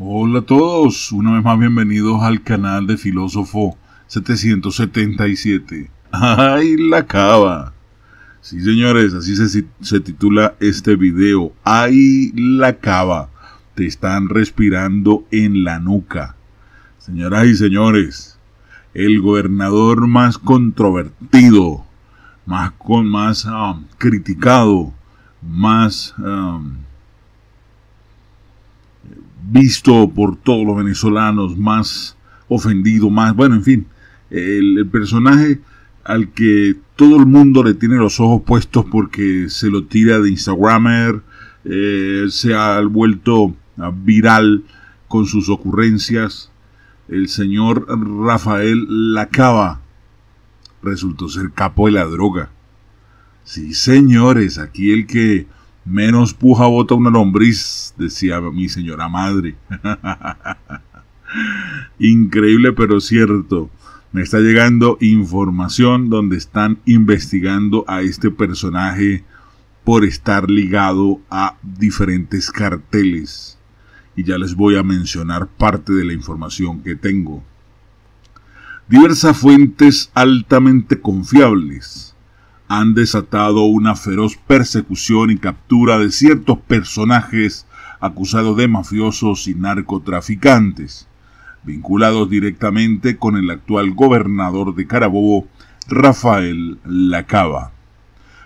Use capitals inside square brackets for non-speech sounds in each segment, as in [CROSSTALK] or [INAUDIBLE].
Hola a todos, una vez más bienvenidos al canal de Filósofo 777. ¡Ay, la cava! Sí, señores, así se, titula este video. ¡Ay, la cava! Te están respirando en la nuca. Señoras y señores, el gobernador más controvertido, más, con, más ah, criticado, más... Ah, visto por todos los venezolanos, más ofendido, más, bueno, en fin, el, personaje al que todo el mundo le tiene los ojos puestos porque se lo tira de Instagramer, eh, se ha vuelto viral con sus ocurrencias, el señor Rafael Lacaba resultó ser capo de la droga. Sí, señores, aquí el que Menos puja bota una lombriz, decía mi señora madre. [LAUGHS] Increíble pero cierto. Me está llegando información donde están investigando a este personaje por estar ligado a diferentes carteles. Y ya les voy a mencionar parte de la información que tengo. Diversas fuentes altamente confiables han desatado una feroz persecución y captura de ciertos personajes acusados de mafiosos y narcotraficantes, vinculados directamente con el actual gobernador de Carabobo, Rafael Lacaba.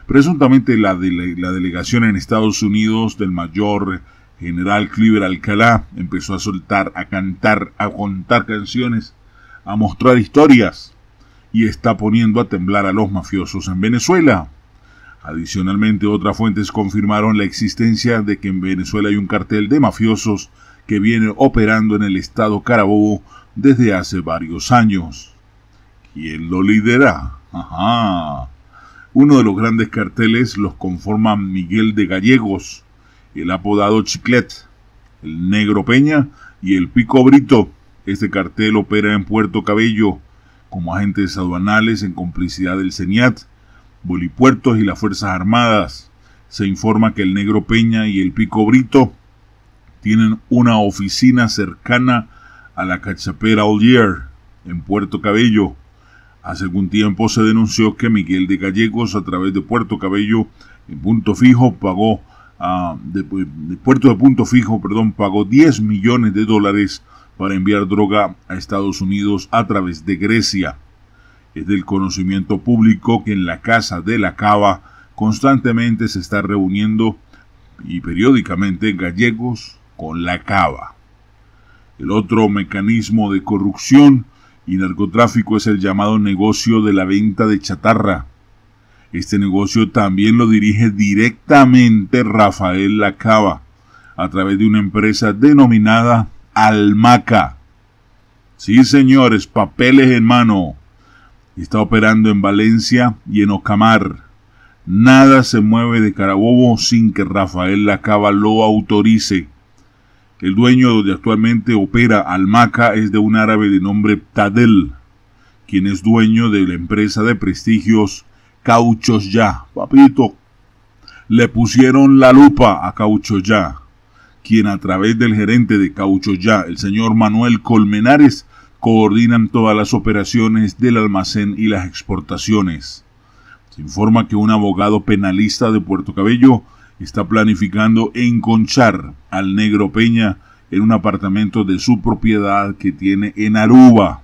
Presuntamente la, la delegación en Estados Unidos del mayor general Cliver Alcalá empezó a soltar, a cantar, a contar canciones, a mostrar historias y está poniendo a temblar a los mafiosos en Venezuela. Adicionalmente, otras fuentes confirmaron la existencia de que en Venezuela hay un cartel de mafiosos que viene operando en el estado Carabobo desde hace varios años. ¿Quién lo lidera? Ajá. Uno de los grandes carteles los conforman Miguel de Gallegos, el apodado Chiclet, el Negro Peña y el Pico Brito. Este cartel opera en Puerto Cabello, como agentes aduanales en complicidad del CENIAT, Bolipuertos y las Fuerzas Armadas. Se informa que el Negro Peña y el Pico Brito tienen una oficina cercana a la Cachapera Year en Puerto Cabello. Hace algún tiempo se denunció que Miguel de Gallegos, a través de Puerto Cabello, en punto fijo, pagó, ah, de, Puerto de Punto Fijo, perdón, pagó 10 millones de dólares para enviar droga a Estados Unidos a través de Grecia. Es del conocimiento público que en la Casa de la Cava constantemente se está reuniendo y periódicamente gallegos con la Cava. El otro mecanismo de corrupción y narcotráfico es el llamado negocio de la venta de chatarra. Este negocio también lo dirige directamente Rafael Lacava, a través de una empresa denominada Almaca. Sí, señores, papeles en mano. Está operando en Valencia y en Ocamar. Nada se mueve de Carabobo sin que Rafael Lacaba lo autorice. El dueño donde actualmente opera Almaca es de un árabe de nombre Tadel, quien es dueño de la empresa de prestigios Cauchos Ya. Papito, le pusieron la lupa a Cauchos Ya quien a través del gerente de Caucho Ya, el señor Manuel Colmenares, coordinan todas las operaciones del almacén y las exportaciones. Se informa que un abogado penalista de Puerto Cabello está planificando enconchar al negro Peña en un apartamento de su propiedad que tiene en Aruba.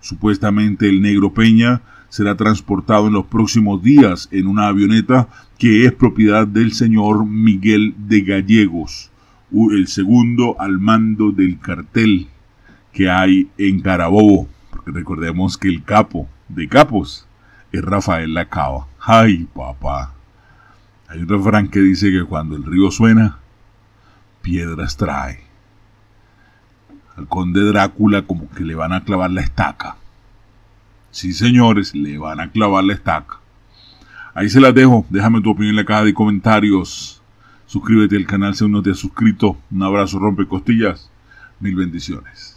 Supuestamente el negro Peña será transportado en los próximos días en una avioneta que es propiedad del señor Miguel de Gallegos el segundo al mando del cartel que hay en Carabobo, porque recordemos que el capo de capos es Rafael Lacaba. Ay, papá. Hay un refrán que dice que cuando el río suena, piedras trae. Al conde Drácula como que le van a clavar la estaca. Sí, señores, le van a clavar la estaca. Ahí se las dejo. Déjame tu opinión en la caja de comentarios. Suscríbete al canal si aún no te has suscrito. Un abrazo, rompe costillas. Mil bendiciones.